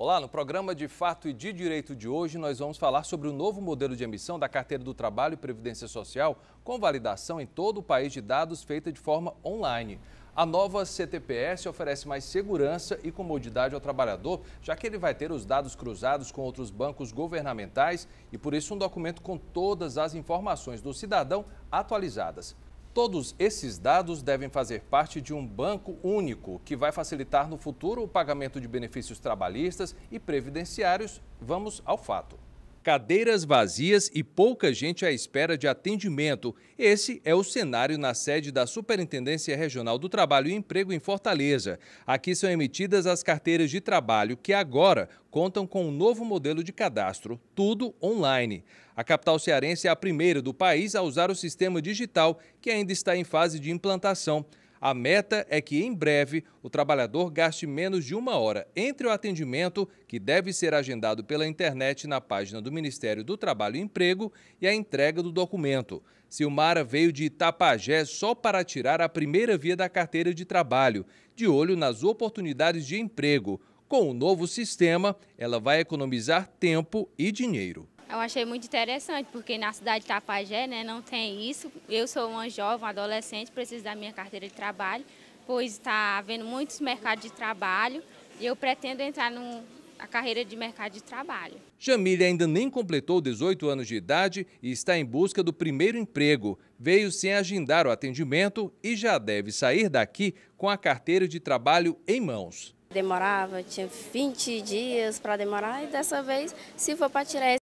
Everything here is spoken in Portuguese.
Olá, no programa de Fato e de Direito de hoje, nós vamos falar sobre o novo modelo de emissão da Carteira do Trabalho e Previdência Social, com validação em todo o país de dados feita de forma online. A nova CTPS oferece mais segurança e comodidade ao trabalhador, já que ele vai ter os dados cruzados com outros bancos governamentais e, por isso, um documento com todas as informações do cidadão atualizadas. Todos esses dados devem fazer parte de um banco único, que vai facilitar no futuro o pagamento de benefícios trabalhistas e previdenciários. Vamos ao fato cadeiras vazias e pouca gente à espera de atendimento. Esse é o cenário na sede da Superintendência Regional do Trabalho e Emprego em Fortaleza. Aqui são emitidas as carteiras de trabalho que agora contam com um novo modelo de cadastro, tudo online. A capital cearense é a primeira do país a usar o sistema digital que ainda está em fase de implantação. A meta é que, em breve, o trabalhador gaste menos de uma hora entre o atendimento, que deve ser agendado pela internet na página do Ministério do Trabalho e Emprego, e a entrega do documento. Silmara veio de Itapajé só para tirar a primeira via da carteira de trabalho, de olho nas oportunidades de emprego. Com o novo sistema, ela vai economizar tempo e dinheiro. Eu achei muito interessante, porque na cidade de Tapajé né, não tem isso. Eu sou uma jovem, adolescente, preciso da minha carteira de trabalho, pois está havendo muitos mercados de trabalho e eu pretendo entrar na carreira de mercado de trabalho. Jamília ainda nem completou 18 anos de idade e está em busca do primeiro emprego. Veio sem agendar o atendimento e já deve sair daqui com a carteira de trabalho em mãos. Demorava, tinha 20 dias para demorar e dessa vez, se for para tirar